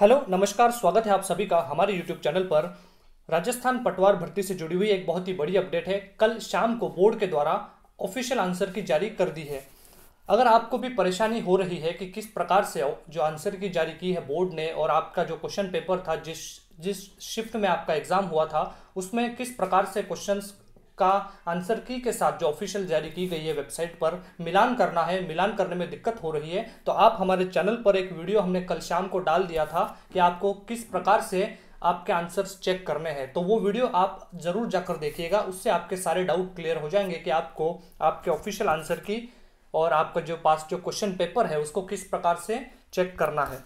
hello नमस्कार स्वागत है आप सभी का हमारे यूट्यूब चैनल पर राजस्थान पटवार भर्ती से जुड़ी हुई एक बहुत ही बड़ी अपडेट है कल शाम को बोर्ड के द्वारा ऑफिशियल आंसर की जारी कर दी है अगर आपको भी परेशानी हो रही है कि किस प्रकार से जो आंसर की जारी की है बोर्ड ने और आपका जो क्वेश्चन पेपर था जिस जिस शिफ्ट में आपका एग्ज़ाम हुआ था उसमें किस प्रकार से क्वेश्चंस का आंसर की के साथ जो ऑफिशियल जारी की गई है वेबसाइट पर मिलान करना है मिलान करने में दिक्कत हो रही है तो आप हमारे चैनल पर एक वीडियो हमने कल शाम को डाल दिया था कि आपको किस प्रकार से आपके आंसर्स चेक करने हैं तो वो वीडियो आप ज़रूर जाकर देखिएगा उससे आपके सारे डाउट क्लियर हो जाएंगे कि आपको आपके ऑफिशियल आंसर की और आपका जो पास जो क्वेश्चन पेपर है उसको किस प्रकार से चेक करना है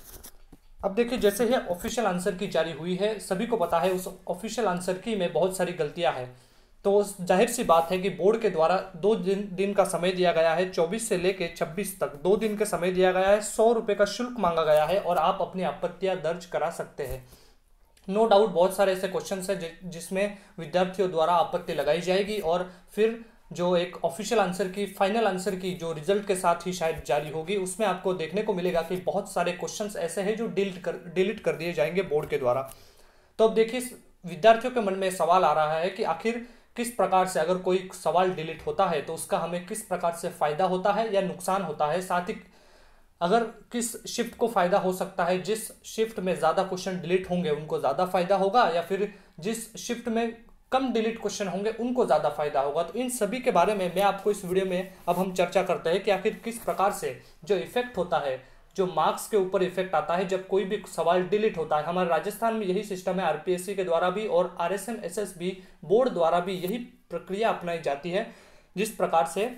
अब देखिए जैसे ही ऑफिशियल आंसर की जारी हुई है सभी को पता है उस ऑफिशियल आंसर की में बहुत सारी गलतियां हैं तो जाहिर सी बात है कि बोर्ड के द्वारा दो दिन दिन का समय दिया गया है 24 से लेकर 26 तक दो दिन का समय दिया गया है सौ रुपये का शुल्क मांगा गया है और आप अपनी आपत्तियां दर्ज करा सकते हैं नो no डाउट बहुत सारे ऐसे क्वेश्चन हैं जिसमें विद्यार्थियों द्वारा आपत्ति लगाई जाएगी और फिर जो एक official answer key final answer key जो रिजल्ट के साथ ही शायद जारी होगी उसमें आपको देखने को मिलेगा कि बहुत सारे क्वेश्चंस ऐसे हैं जो डिलीट कर डिलीट कर दिए जाएंगे बोर्ड के द्वारा तो अब देखिए विद्यार्थियों के मन में सवाल आ रहा है कि आखिर किस प्रकार से अगर कोई सवाल डिलीट होता है तो उसका हमें किस प्रकार से फ़ायदा होता है या नुकसान होता है साथ ही अगर किस शिफ्ट को फ़ायदा हो सकता है जिस शिफ्ट में ज़्यादा क्वेश्चन डिलीट होंगे उनको ज़्यादा फ़ायदा होगा या फिर जिस शिफ्ट में कम डिलीट क्वेश्चन होंगे उनको ज़्यादा फायदा होगा तो इन सभी के बारे में मैं आपको इस वीडियो में अब हम चर्चा करते हैं कि आखिर किस प्रकार से जो इफेक्ट होता है जो मार्क्स के ऊपर इफेक्ट आता है जब कोई भी सवाल डिलीट होता है हमारे राजस्थान में यही सिस्टम है आरपीएससी के द्वारा भी और एस बी बोर्ड द्वारा भी यही प्रक्रिया अपनाई जाती है जिस प्रकार से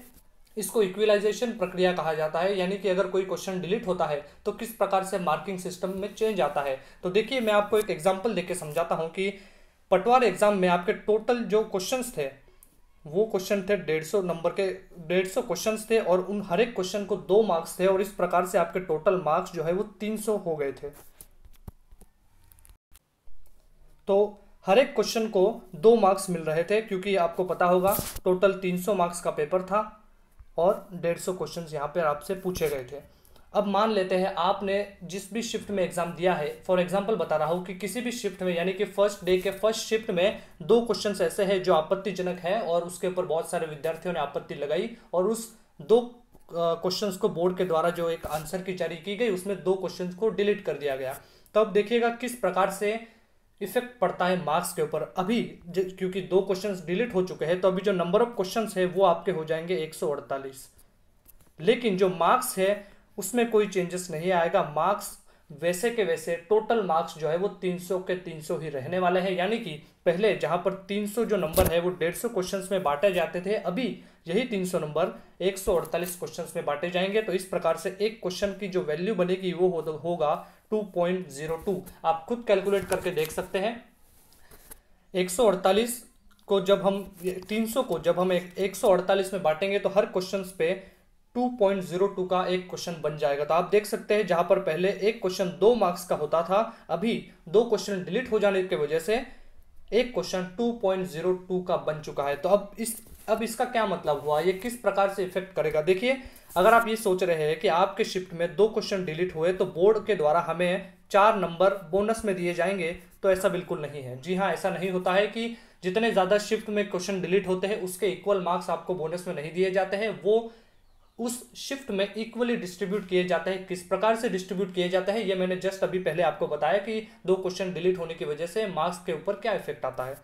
इसको इक्विलाइजेशन प्रक्रिया कहा जाता है यानी कि अगर कोई क्वेश्चन डिलीट होता है तो किस प्रकार से मार्किंग सिस्टम में चेंज आता है तो देखिए मैं आपको एक एग्जाम्पल देके समझाता हूँ कि पटवार एग्जाम में आपके टोटल जो क्वेश्चन थे वो क्वेश्चन थे डेढ़ सौ नंबर के डेढ़ सौ क्वेश्चन थे और उन हर एक क्वेश्चन को दो मार्क्स थे और इस प्रकार से आपके टोटल मार्क्स जो है वो तीन सौ हो गए थे तो हर एक क्वेश्चन को दो मार्क्स मिल रहे थे क्योंकि आपको पता होगा टोटल तीन सौ मार्क्स का पेपर था और डेढ़ सौ क्वेश्चन यहाँ पर आपसे पूछे गए थे अब मान लेते हैं आपने जिस भी शिफ्ट में एग्जाम दिया है फॉर एग्जाम्पल बता रहा हूँ कि किसी भी शिफ्ट में यानी कि फर्स्ट डे के फर्स्ट शिफ्ट में दो क्वेश्चन ऐसे हैं जो आपत्तिजनक है और उसके ऊपर बहुत सारे विद्यार्थियों ने आपत्ति लगाई और उस दो क्वेश्चंस को बोर्ड के द्वारा जो एक आंसर की जारी की गई उसमें दो क्वेश्चन को डिलीट कर दिया गया तो अब देखिएगा किस प्रकार से इफेक्ट पड़ता है मार्क्स के ऊपर अभी क्योंकि दो क्वेश्चन डिलीट हो चुके हैं तो अभी जो नंबर ऑफ क्वेश्चन है वो आपके हो जाएंगे एक लेकिन जो मार्क्स है उसमें कोई चेंजेस नहीं आएगा मार्क्स वैसे के वैसे टोटल मार्क्स जो है वो 300 के 300 ही रहने वाले हैं यानी कि पहले जहां पर 300 जो नंबर है वो 150 क्वेश्चंस में बांटे जाते थे अभी यही 300 नंबर 148 क्वेश्चंस में बांटे जाएंगे तो इस प्रकार से एक क्वेश्चन की जो वैल्यू बनेगी वो हो, होगा 2.02 आप खुद कैलकुलेट करके देख सकते हैं एक को जब हम 300 को जब हम एक 148 में बांटेंगे तो हर क्वेश्चन पे 2.02 का एक क्वेश्चन बन जाएगा तो आप देख सकते हैं जहां पर पहले एक क्वेश्चन दो मार्क्स का होता था अभी दो क्वेश्चन डिलीट हो जाने की वजह से एक क्वेश्चन 2.02 का बन चुका है तो अब इस अब इसका क्या मतलब हुआ ये किस प्रकार से इफेक्ट करेगा देखिए अगर आप ये सोच रहे हैं कि आपके शिफ्ट में दो क्वेश्चन डिलीट हुए तो बोर्ड के द्वारा हमें चार नंबर बोनस में दिए जाएंगे तो ऐसा बिल्कुल नहीं है जी हाँ ऐसा नहीं होता है कि जितने ज़्यादा शिफ्ट में क्वेश्चन डिलीट होते हैं उसके इक्वल मार्क्स आपको बोनस में नहीं दिए जाते हैं वो उस शिफ्ट में इक्वली डिस्ट्रीब्यूट किए जाते हैं किस प्रकार से डिस्ट्रीब्यूट किए जाते हैं ये मैंने जस्ट अभी पहले आपको बताया कि दो क्वेश्चन डिलीट होने की वजह से मार्क्स के ऊपर क्या इफेक्ट आता है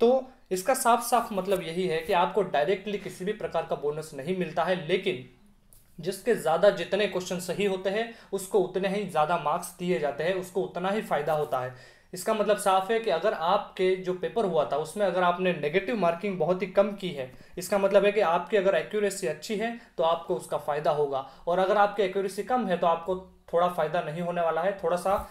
तो इसका साफ साफ मतलब यही है कि आपको डायरेक्टली किसी भी प्रकार का बोनस नहीं मिलता है लेकिन जिसके ज़्यादा जितने क्वेश्चन सही होते हैं उसको उतने ही ज़्यादा मार्क्स दिए जाते हैं उसको उतना ही फायदा होता है इसका मतलब साफ है कि अगर आपके जो पेपर हुआ था उसमें अगर आपने नेगेटिव मार्किंग बहुत ही कम की है इसका मतलब है कि आपकी अगर एक्यूरेसी अच्छी है तो आपको उसका फ़ायदा होगा और अगर आपकी एक्यूरेसी कम है तो आपको थोड़ा फ़ायदा नहीं होने वाला है थोड़ा सा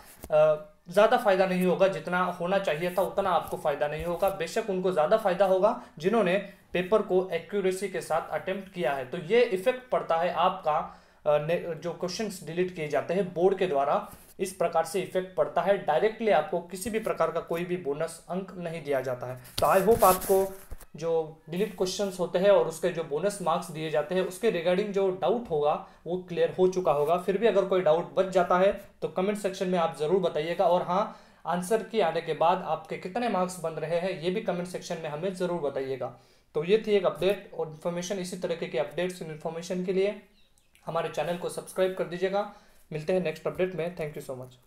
ज़्यादा फायदा नहीं होगा जितना होना चाहिए था उतना आपको फायदा नहीं होगा बेशक उनको ज़्यादा फायदा होगा जिन्होंने पेपर को एक्यूरेसी के साथ अटेम्प्ट किया है तो ये इफेक्ट पड़ता है आपका जो क्वेश्चंस डिलीट किए जाते हैं बोर्ड के द्वारा इस प्रकार से इफेक्ट पड़ता है डायरेक्टली आपको किसी भी प्रकार का कोई भी बोनस अंक नहीं दिया जाता है तो आई होप आपको जो डिलीट क्वेश्चन होते हैं और उसके जो बोनस मार्क्स दिए जाते हैं उसके रिगार्डिंग जो डाउट होगा वो क्लियर हो चुका होगा फिर भी अगर कोई डाउट बच जाता है तो कमेंट सेक्शन में आप ज़रूर बताइएगा और हाँ आंसर की आने के बाद आपके कितने मार्क्स बन रहे हैं ये भी कमेंट सेक्शन में हमें ज़रूर बताइएगा तो ये थी एक अपडेट और इन्फॉर्मेशन इसी तरीके की अपडेट्स इन्फॉर्मेशन के लिए हमारे चैनल को सब्सक्राइब कर दीजिएगा मिलते हैं नेक्स्ट अपडेट में थैंक यू सो मच